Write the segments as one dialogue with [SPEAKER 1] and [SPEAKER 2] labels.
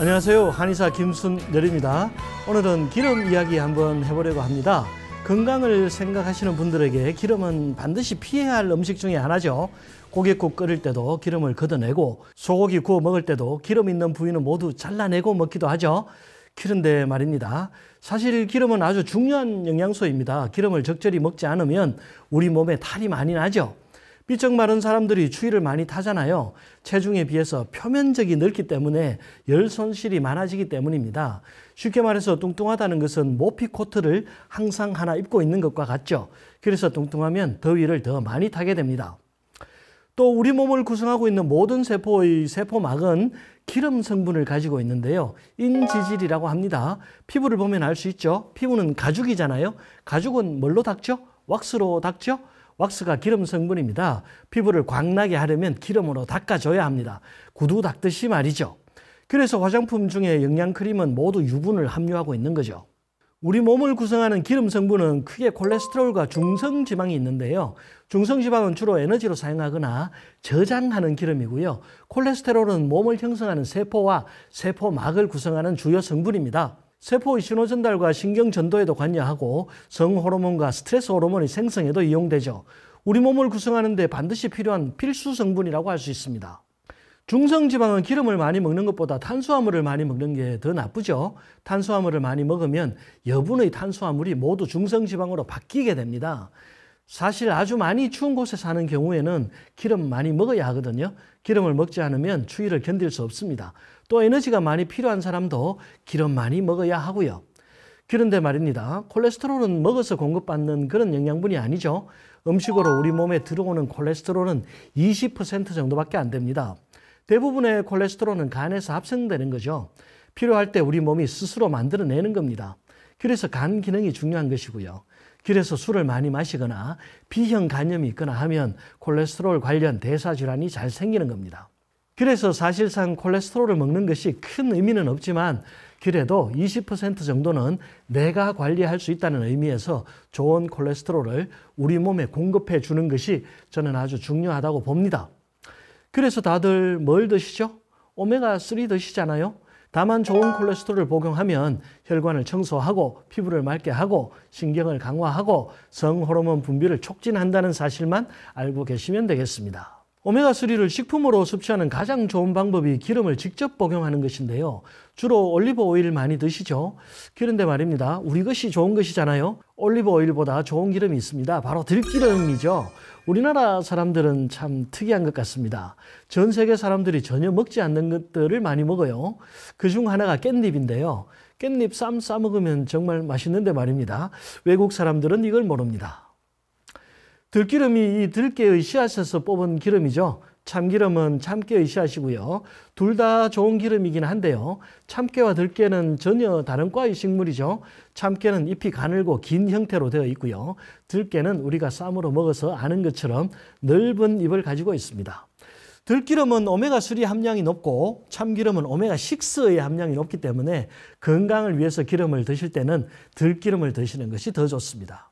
[SPEAKER 1] 안녕하세요. 한의사 김순열입니다. 오늘은 기름 이야기 한번 해보려고 합니다. 건강을 생각하시는 분들에게 기름은 반드시 피해야 할 음식 중에 하나죠. 고깃국 끓일 때도 기름을 걷어내고 소고기 구워 먹을 때도 기름 있는 부위는 모두 잘라내고 먹기도 하죠. 그런데 말입니다. 사실 기름은 아주 중요한 영양소입니다. 기름을 적절히 먹지 않으면 우리 몸에 탈이 많이 나죠. 삐쩍 마른 사람들이 추위를 많이 타잖아요. 체중에 비해서 표면적이 넓기 때문에 열 손실이 많아지기 때문입니다. 쉽게 말해서 뚱뚱하다는 것은 모피 코트를 항상 하나 입고 있는 것과 같죠. 그래서 뚱뚱하면 더위를 더 많이 타게 됩니다. 또 우리 몸을 구성하고 있는 모든 세포의 세포막은 기름 성분을 가지고 있는데요. 인지질이라고 합니다. 피부를 보면 알 수 있죠. 피부는 가죽이잖아요. 가죽은 뭘로 닦죠? 왁스로 닦죠? 왁스가 기름 성분입니다. 피부를 광나게 하려면 기름으로 닦아줘야 합니다. 구두 닦듯이 말이죠. 그래서 화장품 중에 영양크림은 모두 유분을 함유하고 있는 거죠. 우리 몸을 구성하는 기름 성분은 크게 콜레스테롤과 중성지방이 있는데요. 중성지방은 주로 에너지로 사용하거나 저장하는 기름이고요. 콜레스테롤은 몸을 형성하는 세포와 세포막을 구성하는 주요 성분입니다. 세포의 신호 전달과 신경 전도에도 관여하고 성 호르몬과 스트레스 호르몬의 생성에도 이용되죠. 우리 몸을 구성하는데 반드시 필요한 필수 성분이라고 할 수 있습니다. 중성 지방은 기름을 많이 먹는 것보다 탄수화물을 많이 먹는 게 더 나쁘죠. 탄수화물을 많이 먹으면 여분의 탄수화물이 모두 중성 지방으로 바뀌게 됩니다. 사실 아주 많이 추운 곳에 사는 경우에는 기름 많이 먹어야 하거든요. 기름을 먹지 않으면 추위를 견딜 수 없습니다. 또 에너지가 많이 필요한 사람도 기름 많이 먹어야 하고요. 그런데 말입니다. 콜레스테롤은 먹어서 공급받는 그런 영양분이 아니죠. 음식으로 우리 몸에 들어오는 콜레스테롤은 20% 정도밖에 안 됩니다. 대부분의 콜레스테롤은 간에서 합성되는 거죠. 필요할 때 우리 몸이 스스로 만들어내는 겁니다. 그래서 간 기능이 중요한 것이고요. 그래서 술을 많이 마시거나 비형 간염이 있거나 하면 콜레스테롤 관련 대사 질환이 잘 생기는 겁니다. 그래서 사실상 콜레스테롤을 먹는 것이 큰 의미는 없지만 그래도 20% 정도는 내가 관리할 수 있다는 의미에서 좋은 콜레스테롤을 우리 몸에 공급해 주는 것이 저는 아주 중요하다고 봅니다. 그래서 다들 뭘 드시죠? 오메가3 드시잖아요. 다만 좋은 콜레스테롤을 복용하면 혈관을 청소하고 피부를 맑게 하고 신경을 강화하고 성 호르몬 분비를 촉진한다는 사실만 알고 계시면 되겠습니다. 오메가3를 식품으로 섭취하는 가장 좋은 방법이 기름을 직접 복용하는 것인데요. 주로 올리브 오일 을 많이 드시죠? 그런데 말입니다. 우리 것이 좋은 것이잖아요. 올리브 오일보다 좋은 기름이 있습니다. 바로 들기름이죠. 우리나라 사람들은 참 특이한 것 같습니다. 전 세계 사람들이 전혀 먹지 않는 것들을 많이 먹어요. 그 중 하나가 깻잎인데요. 깻잎 쌈 싸먹으면 정말 맛있는데 말입니다. 외국 사람들은 이걸 모릅니다. 들기름이 이 들깨의 씨앗에서 뽑은 기름이죠. 참기름은 참깨의 씨앗이고요. 둘 다 좋은 기름이긴 한데요. 참깨와 들깨는 전혀 다른 과의 식물이죠. 참깨는 잎이 가늘고 긴 형태로 되어 있고요. 들깨는 우리가 쌈으로 먹어서 아는 것처럼 넓은 잎을 가지고 있습니다. 들기름은 오메가3 함량이 높고 참기름은 오메가6의 함량이 높기 때문에 건강을 위해서 기름을 드실 때는 들기름을 드시는 것이 더 좋습니다.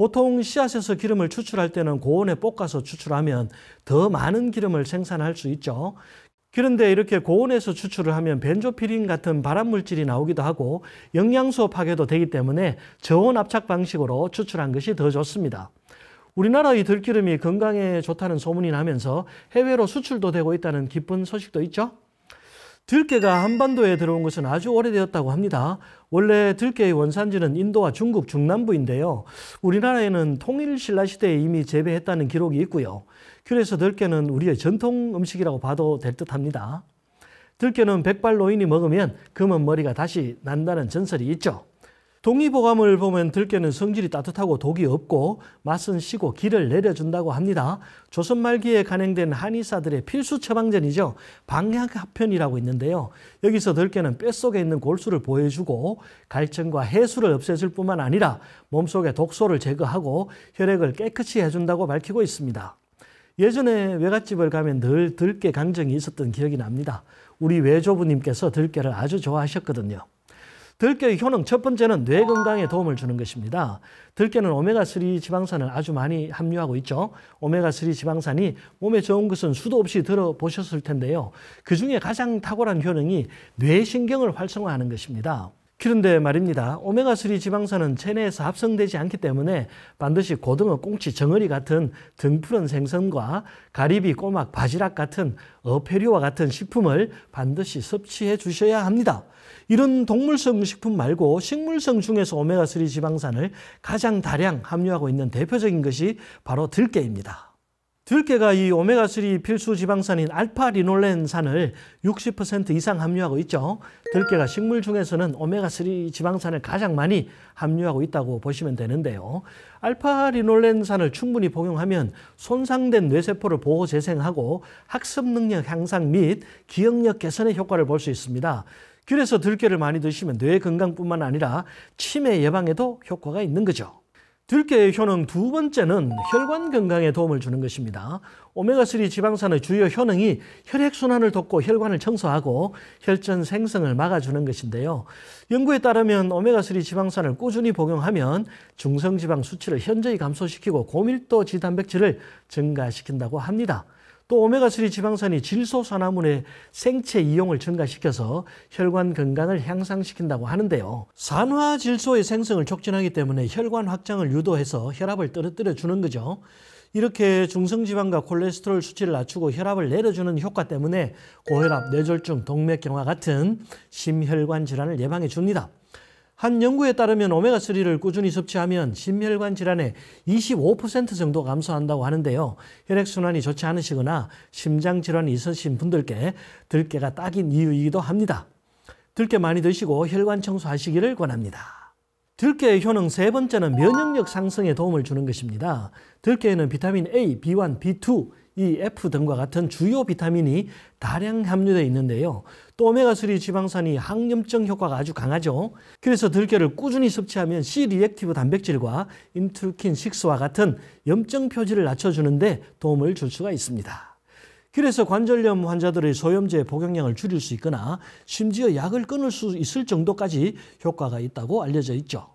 [SPEAKER 1] 보통 씨앗에서 기름을 추출할 때는 고온에 볶아서 추출하면 더 많은 기름을 생산할 수 있죠. 그런데 이렇게 고온에서 추출을 하면 벤조피린 같은 발암물질이 나오기도 하고 영양소 파괴도 되기 때문에 저온 압착 방식으로 추출한 것이 더 좋습니다. 우리나라의 들기름이 건강에 좋다는 소문이 나면서 해외로 수출도 되고 있다는 기쁜 소식도 있죠. 들깨가 한반도에 들어온 것은 아주 오래되었다고 합니다. 원래 들깨의 원산지는 인도와 중국 중남부인데요. 우리나라에는 통일신라 시대에 이미 재배했다는 기록이 있고요. 그래서 들깨는 우리의 전통 음식이라고 봐도 될 듯합니다. 들깨는 백발 노인이 먹으면 검은 머리가 다시 난다는 전설이 있죠. 동의보감을 보면 들깨는 성질이 따뜻하고 독이 없고 맛은 시고 기를 내려준다고 합니다. 조선 말기에 간행된 한의사들의 필수 처방전이죠. 방향합편이라고 있는데요. 여기서 들깨는 뼛속에 있는 골수를 보여주고 갈증과 해수를 없애줄 뿐만 아니라 몸속의 독소를 제거하고 혈액을 깨끗이 해준다고 밝히고 있습니다. 예전에 외갓집을 가면 늘 들깨 강정이 있었던 기억이 납니다. 우리 외조부님께서 들깨를 아주 좋아하셨거든요. 들깨의 효능 첫 번째는 뇌 건강에 도움을 주는 것입니다. 들깨는 오메가3 지방산을 아주 많이 함유하고 있죠. 오메가3 지방산이 몸에 좋은 것은 수도 없이 들어보셨을 텐데요. 그중에 가장 탁월한 효능이 뇌신경을 활성화하는 것입니다. 그런데 말입니다. 오메가3 지방산은 체내에서 합성되지 않기 때문에 반드시 고등어, 꽁치, 정어리 같은 등푸른 생선과 가리비, 꼬막, 바지락 같은 어패류와 같은 식품을 반드시 섭취해 주셔야 합니다. 이런 동물성 식품 말고 식물성 중에서 오메가3 지방산을 가장 다량 함유하고 있는 대표적인 것이 바로 들깨입니다. 들깨가 이 오메가3 필수 지방산인 알파리놀렌산을 60% 이상 함유하고 있죠. 들깨가 식물 중에서는 오메가3 지방산을 가장 많이 함유하고 있다고 보시면 되는데요. 알파리놀렌산을 충분히 복용하면 손상된 뇌세포를 보호 재생하고 학습 능력 향상 및 기억력 개선의 효과를 볼 수 있습니다. 그래서 들깨를 많이 드시면 뇌 건강뿐만 아니라 치매 예방에도 효과가 있는 거죠. 들깨의 효능 두 번째는 혈관 건강에 도움을 주는 것입니다. 오메가3 지방산의 주요 효능이 혈액순환을 돕고 혈관을 청소하고 혈전 생성을 막아주는 것인데요. 연구에 따르면 오메가3 지방산을 꾸준히 복용하면 중성지방 수치를 현저히 감소시키고 고밀도 지단백질을 증가시킨다고 합니다. 또 오메가3 지방산이 질소산화물의 생체 이용을 증가시켜서 혈관 건강을 향상시킨다고 하는데요. 산화 질소의 생성을 촉진하기 때문에 혈관 확장을 유도해서 혈압을 떨어뜨려 주는 거죠. 이렇게 중성지방과 콜레스테롤 수치를 낮추고 혈압을 내려주는 효과 때문에 고혈압, 뇌졸중, 동맥경화 같은 심혈관 질환을 예방해 줍니다. 한 연구에 따르면 오메가3를 꾸준히 섭취하면 심혈관 질환에 25% 정도 감소한다고 하는데요. 혈액순환이 좋지 않으시거나 심장 질환이 있으신 분들께 들깨가 딱인 이유이기도 합니다. 들깨 많이 드시고 혈관 청소하시기를 권합니다. 들깨의 효능 세 번째는 면역력 상승에 도움을 주는 것입니다. 들깨에는 비타민 A, B1, B2, 이 F 등과 같은 주요 비타민이 다량 함유되어 있는데요. 또 오메가3 지방산이 항염증 효과가 아주 강하죠. 그래서 들깨를 꾸준히 섭취하면 C리액티브 단백질과 인트루킨 6와 같은 염증 표지를 낮춰주는데 도움을 줄 수가 있습니다. 그래서 관절염 환자들의 소염제 복용량을 줄일 수 있거나 심지어 약을 끊을 수 있을 정도까지 효과가 있다고 알려져 있죠.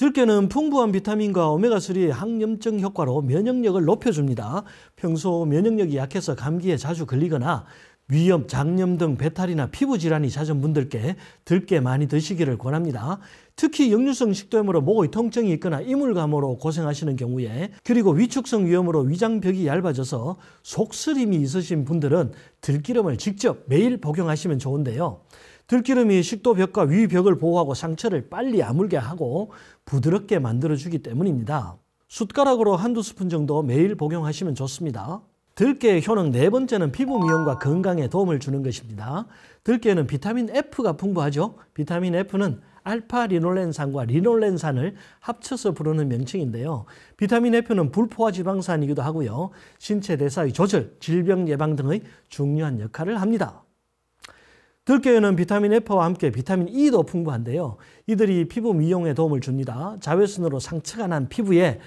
[SPEAKER 1] 들깨는 풍부한 비타민과 오메가3의 항염증 효과로 면역력을 높여줍니다. 평소 면역력이 약해서 감기에 자주 걸리거나 위염, 장염 등 배탈이나 피부 질환이 잦은 분들께 들깨 많이 드시기를 권합니다. 특히 역류성 식도염으로 목의 통증이 있거나 이물감으로 고생하시는 경우에 그리고 위축성 위염으로 위장벽이 얇아져서 속쓰림이 있으신 분들은 들기름을 직접 매일 복용하시면 좋은데요. 들기름이 식도벽과 위벽을 보호하고 상처를 빨리 아물게 하고 부드럽게 만들어주기 때문입니다. 숟가락으로 한두 스푼 정도 매일 복용하시면 좋습니다. 들깨의 효능 네 번째는 피부 미용과 건강에 도움을 주는 것입니다. 들깨는 비타민 F가 풍부하죠. 비타민 F는 알파 리놀렌산과 리놀렌산을 합쳐서 부르는 명칭인데요. 비타민 F는 불포화 지방산이기도 하고요. 신체 대사의 조절, 질병 예방 등의 중요한 역할을 합니다. 들깨에는 비타민 F와 함께 비타민 E도 풍부한데요. 이들이 피부 미용에 도움을 줍니다. 자외선으로 상처가 난 피부에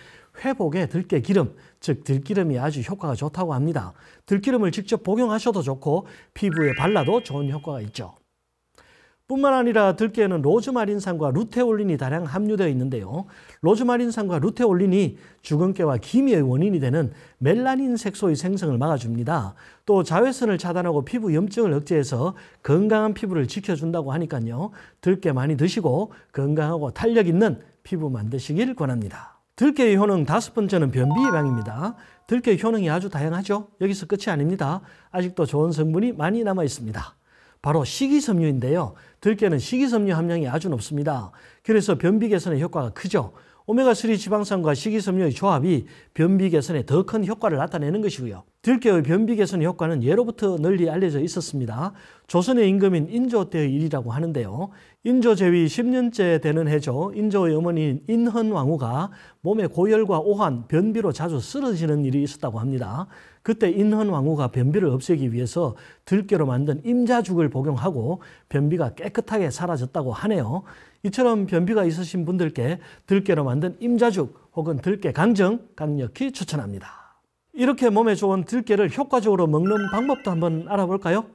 [SPEAKER 1] 회복에 들깨 기름, 즉 들기름이 아주 효과가 좋다고 합니다. 들기름을 직접 복용하셔도 좋고 피부에 발라도 좋은 효과가 있죠. 뿐만 아니라 들깨에는 로즈마린산과 루테올린이 다량 함유되어 있는데요. 로즈마린산과 루테올린이 주근깨와 기미의 원인이 되는 멜라닌 색소의 생성을 막아줍니다. 또 자외선을 차단하고 피부 염증을 억제해서 건강한 피부를 지켜준다고 하니까요. 들깨 많이 드시고 건강하고 탄력 있는 피부 만드시길 권합니다. 들깨의 효능 다섯 번째는 변비 예방입니다. 들깨 효능이 아주 다양하죠. 여기서 끝이 아닙니다. 아직도 좋은 성분이 많이 남아 있습니다. 바로 식이섬유인데요. 들깨는 식이섬유 함량이 아주 높습니다. 그래서 변비 개선에 효과가 크죠. 오메가3 지방산과 식이섬유의 조합이 변비 개선에 더 큰 효과를 나타내는 것이고요. 들깨의 변비 개선 효과는 예로부터 널리 알려져 있었습니다. 조선의 임금인 인조 때의 일이라고 하는데요. 인조 제위 10년째 되는 해죠. 인조의 어머니인 인헌 왕후가 몸에 고열과 오한, 변비로 자주 쓰러지는 일이 있었다고 합니다. 그때 인헌 왕후가 변비를 없애기 위해서 들깨로 만든 임자죽을 복용하고 변비가 깨끗하게 사라졌다고 하네요. 이처럼 변비가 있으신 분들께 들깨로 만든 임자죽 혹은 들깨 강정 강력히 추천합니다. 이렇게 몸에 좋은 들깨를 효과적으로 먹는 방법도 한번 알아볼까요?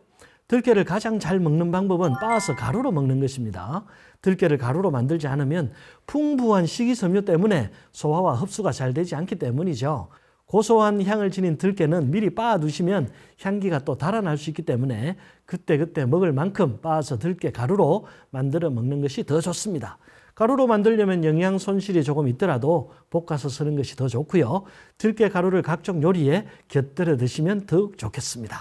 [SPEAKER 1] 들깨를 가장 잘 먹는 방법은 빻아서 가루로 먹는 것입니다. 들깨를 가루로 만들지 않으면 풍부한 식이섬유 때문에 소화와 흡수가 잘 되지 않기 때문이죠. 고소한 향을 지닌 들깨는 미리 빻아두시면 향기가 또 달아날 수 있기 때문에 그때그때 먹을 만큼 빻아서 들깨 가루로 만들어 먹는 것이 더 좋습니다. 가루로 만들려면 영양 손실이 조금 있더라도 볶아서 쓰는 것이 더 좋고요. 들깨 가루를 각종 요리에 곁들여 드시면 더욱 좋겠습니다.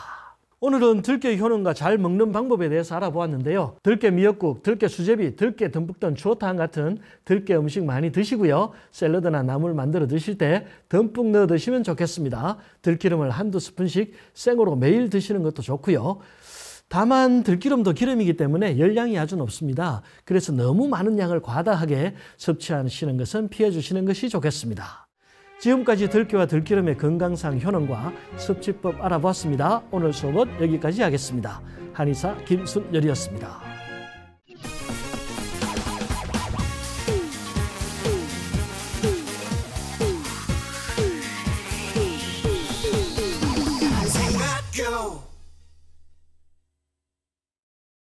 [SPEAKER 1] 오늘은 들깨 효능과 잘 먹는 방법에 대해서 알아보았는데요. 들깨 미역국, 들깨 수제비, 들깨 듬뿍 든 추어탕 같은 들깨 음식 많이 드시고요. 샐러드나 나물 만들어 드실 때 듬뿍 넣어 드시면 좋겠습니다. 들기름을 한두 스푼씩 생으로 매일 드시는 것도 좋고요. 다만 들기름도 기름이기 때문에 열량이 아주 높습니다. 그래서 너무 많은 양을 과다하게 섭취하시는 것은 피해 주시는 것이 좋겠습니다. 지금까지 들깨와 들기름의 건강상 효능과 섭취법 알아보았습니다. 오늘 수업은 여기까지 하겠습니다. 한의사 김순열이었습니다.